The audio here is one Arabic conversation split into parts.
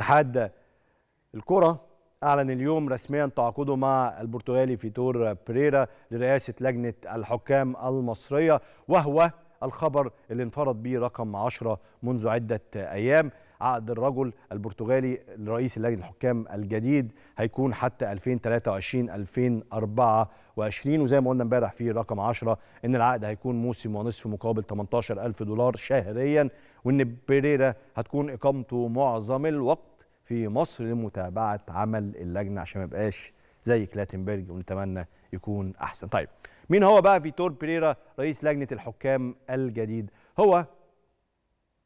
اتحاد الكرة أعلن اليوم رسميا تعاقده مع البرتغالي فيتور بريرا لرئاسة لجنة الحكام المصرية وهو الخبر اللي انفرد به رقم 10 منذ عدة أيام عقد الرجل البرتغالي لرئيس لجنة الحكام الجديد هيكون حتى 2023 2024 وزي ما قلنا امبارح في رقم 10 ان العقد هيكون موسم ونصف مقابل 18000 دولار شهريا وان بيريرا هتكون اقامته معظم الوقت في مصر لمتابعه عمل اللجنه عشان ما يبقاش زي كلاتنبرج ونتمنى يكون احسن. طيب مين هو بقى فيتور بيريرا رئيس لجنه الحكام الجديد؟ هو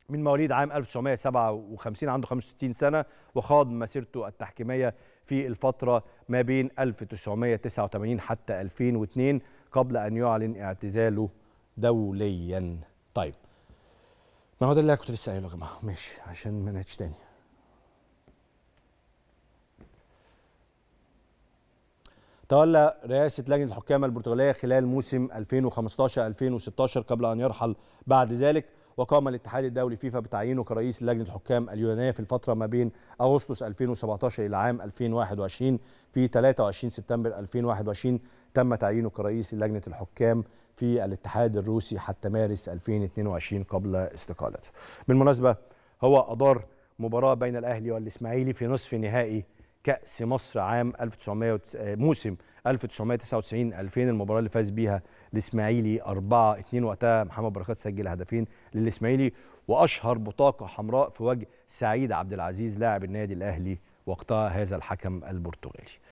من مواليد عام 1957 عنده 65 سنه وخاض مسيرته التحكيميه في الفتره ما بين 1989 حتى 2002 قبل ان يعلن اعتزاله دوليا. طيب ما هو ده اللي كنت لسه قايله يا جماعه ماشي عشان ما نعيدش تاني. تولى رئاسة لجنة الحكام البرتغالية خلال موسم 2015-2016 قبل أن يرحل بعد ذلك وقام الاتحاد الدولي فيفا بتعيينه كرئيس لجنة الحكام اليونانية في الفترة ما بين أغسطس 2017 إلى عام 2021 في 23 سبتمبر 2021 تم تعيينه كرئيس لجنة الحكام في الاتحاد الروسي حتى مارس 2022 قبل استقالته بالمناسبة هو أدار مباراة بين الأهلي والإسماعيلي في نصف نهائي كاس مصر عام 1900 موسم 1999 2000 المباراه اللي فاز بيها الاسماعيلي 4 2 وقتها محمد بركات سجل هدفين للاسماعيلي واشهر بطاقه حمراء في وجه سعيد عبد العزيز لاعب النادي الاهلي وقتها هذا الحكم البرتغالي